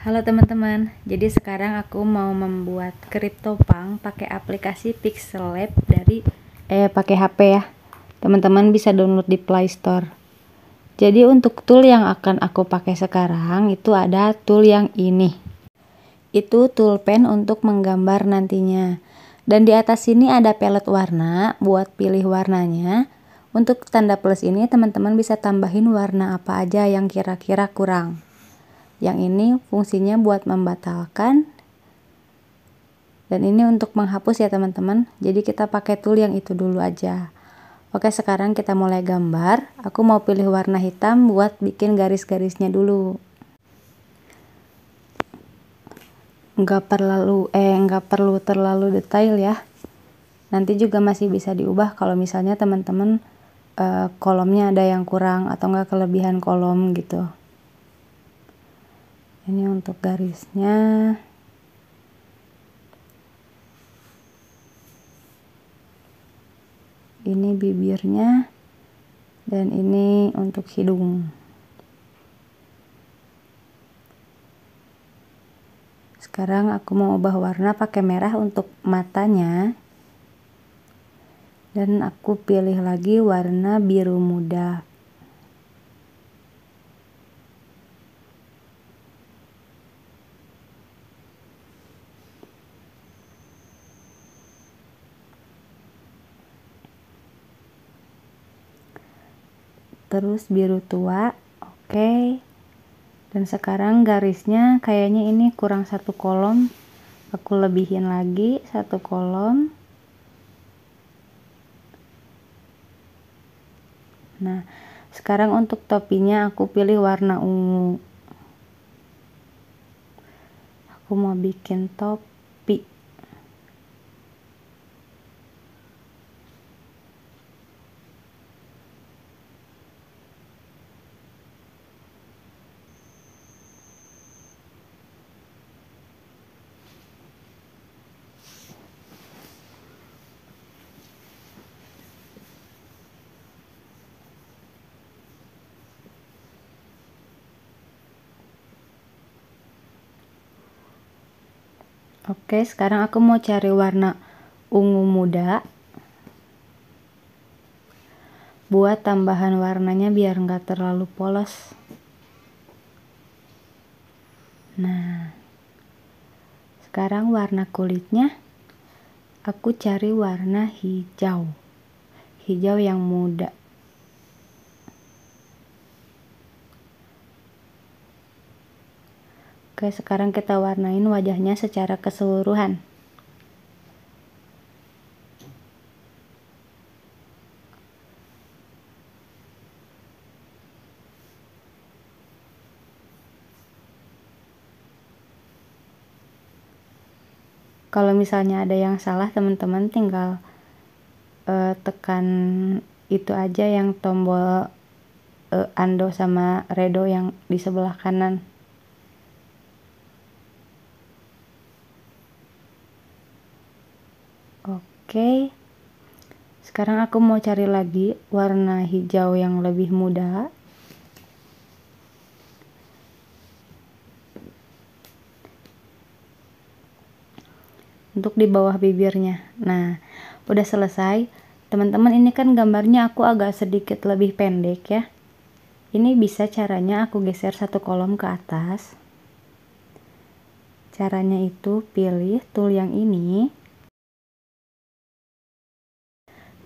Halo teman-teman, jadi sekarang aku mau membuat CryptoPunk pakai aplikasi Pixel Lab dari eh pakai HP ya. Teman-teman bisa download di Play Store. Jadi untuk tool yang akan aku pakai sekarang itu ada tool yang ini. Itu tool pen untuk menggambar nantinya. Dan di atas sini ada pelet warna buat pilih warnanya. Untuk tanda plus ini teman-teman bisa tambahin warna apa aja yang kira-kira kurang. Yang ini fungsinya buat membatalkan. Dan ini untuk menghapus ya teman-teman. Jadi kita pakai tool yang itu dulu aja. Oke sekarang kita mulai gambar. Aku mau pilih warna hitam buat bikin garis-garisnya dulu. Nggak perlu eh nggak perlu terlalu detail ya. Nanti juga masih bisa diubah kalau misalnya teman-teman eh, kolomnya ada yang kurang atau enggak kelebihan kolom gitu ini untuk garisnya ini bibirnya dan ini untuk hidung sekarang aku mau ubah warna pakai merah untuk matanya dan aku pilih lagi warna biru muda terus biru tua oke okay. dan sekarang garisnya kayaknya ini kurang satu kolom aku lebihin lagi satu kolom nah sekarang untuk topinya aku pilih warna ungu aku mau bikin top Oke, sekarang aku mau cari warna ungu muda. Buat tambahan warnanya biar nggak terlalu polos. Nah, sekarang warna kulitnya aku cari warna hijau. Hijau yang muda. Oke, sekarang kita warnain wajahnya secara keseluruhan. Kalau misalnya ada yang salah, teman-teman tinggal uh, tekan itu aja yang tombol uh, ando sama redo yang di sebelah kanan. Oke. Sekarang aku mau cari lagi warna hijau yang lebih muda. Untuk di bawah bibirnya. Nah, udah selesai. Teman-teman, ini kan gambarnya aku agak sedikit lebih pendek ya. Ini bisa caranya aku geser satu kolom ke atas. Caranya itu pilih tool yang ini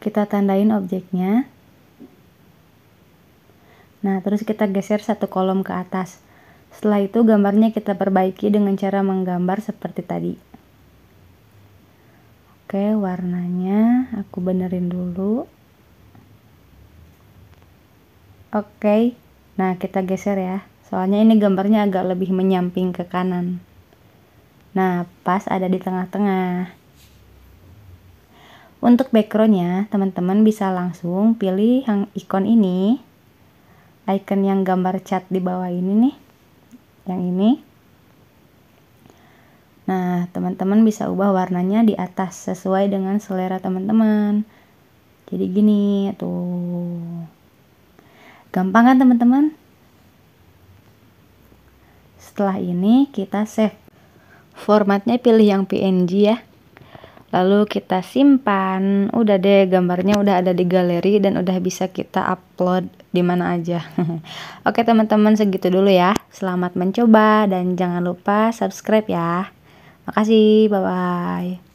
kita tandain objeknya nah terus kita geser satu kolom ke atas setelah itu gambarnya kita perbaiki dengan cara menggambar seperti tadi oke warnanya aku benerin dulu oke nah kita geser ya soalnya ini gambarnya agak lebih menyamping ke kanan nah pas ada di tengah-tengah untuk backgroundnya, teman-teman bisa langsung pilih yang ikon ini. Icon yang gambar cat di bawah ini nih. Yang ini. Nah, teman-teman bisa ubah warnanya di atas sesuai dengan selera teman-teman. Jadi gini, tuh. Gampang kan teman-teman? Setelah ini kita save. Formatnya pilih yang PNG ya lalu kita simpan udah deh gambarnya udah ada di galeri dan udah bisa kita upload di mana aja oke teman-teman segitu dulu ya selamat mencoba dan jangan lupa subscribe ya makasih bye bye